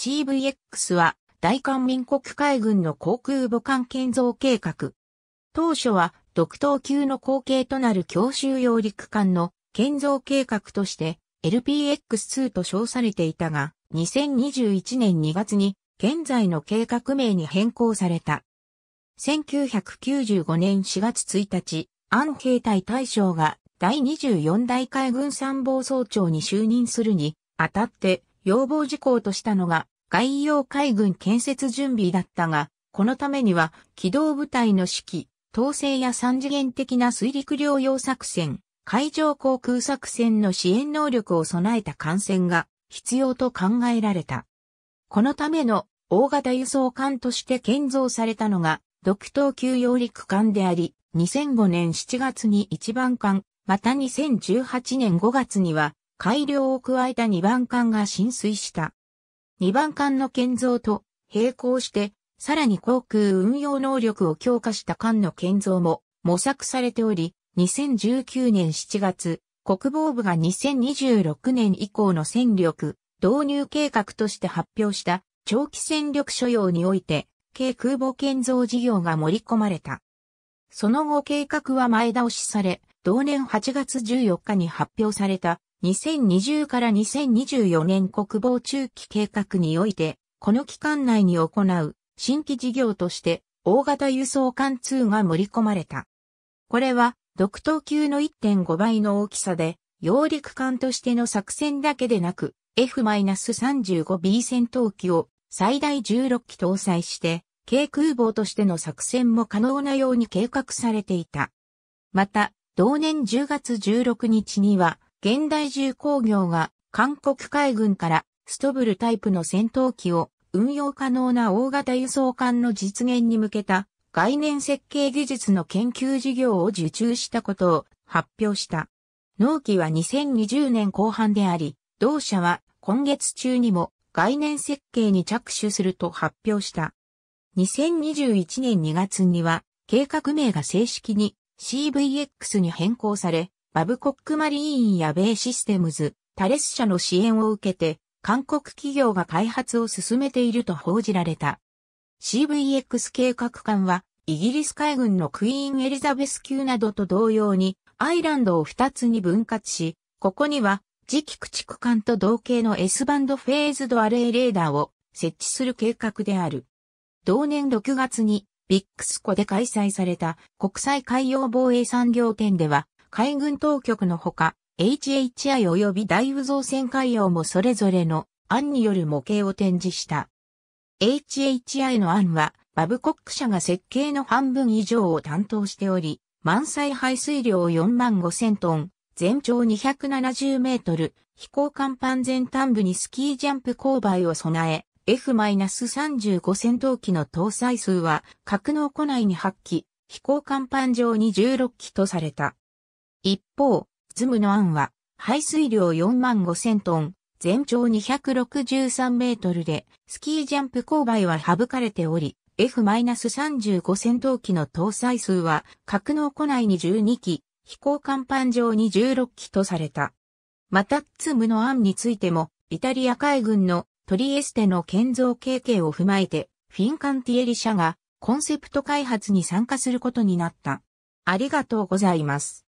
CVX は大韓民国海軍の航空母艦建造計画。当初は独等級の後継となる強襲揚陸艦の建造計画として LPX2 と称されていたが、2021年2月に現在の計画名に変更された。1995年4月1日、安兵隊大将が第24大海軍参謀総長に就任するにあたって要望事項としたのが、外洋海軍建設準備だったが、このためには、機動部隊の指揮、統制や三次元的な水陸両用作戦、海上航空作戦の支援能力を備えた艦船が必要と考えられた。このための大型輸送艦として建造されたのが、独島級揚陸艦であり、2005年7月に1番艦、また2018年5月には改良を加えた2番艦が浸水した。2番艦の建造と並行して、さらに航空運用能力を強化した艦の建造も模索されており、2019年7月、国防部が2026年以降の戦力導入計画として発表した長期戦力所要において、軽空母建造事業が盛り込まれた。その後計画は前倒しされ、同年8月14日に発表された2020から2024年国防中期計画において、この期間内に行う新規事業として大型輸送艦2が盛り込まれた。これは独島級の1.5倍の大きさで、揚陸艦としての作戦だけでなく、F-35B 戦闘機を最大16機搭載して、軽空母としての作戦も可能なように計画されていた。また、同年10月16日には、現代重工業が韓国海軍からストブルタイプの戦闘機を運用可能な大型輸送艦の実現に向けた概念設計技術の研究事業を受注したことを発表した。納期は2020年後半であり、同社は今月中にも概念設計に着手すると発表した。2021年2月には計画名が正式に CVX に変更され、バブコックマリーンやベイシステムズ、タレス社の支援を受けて、韓国企業が開発を進めていると報じられた。CVX 計画艦は、イギリス海軍のクイーンエリザベス級などと同様に、アイランドを2つに分割し、ここには、次期駆逐艦と同型の S バンドフェーズドアレイレーダーを設置する計画である。同年6月に、ビックスコで開催された国際海洋防衛産業展では、海軍当局のほか、HHI 及び大武造船海洋もそれぞれの案による模型を展示した。HHI の案は、バブコック社が設計の半分以上を担当しており、満載排水量4万5千トン、全長270メートル、飛行甲板全端部にスキージャンプ勾配を備え、F-35 戦闘機の搭載数は、格納庫内に8機、飛行甲板上に16機とされた。一方、ズムの案は、排水量4万5 0トン、全長263メートルで、スキージャンプ勾配は省かれており、F-35 戦闘機の搭載数は、格納庫内に12機、飛行甲板上に16機とされた。また、ツムの案についても、イタリア海軍のトリエステの建造経験を踏まえて、フィンカンティエリ社がコンセプト開発に参加することになった。ありがとうございます。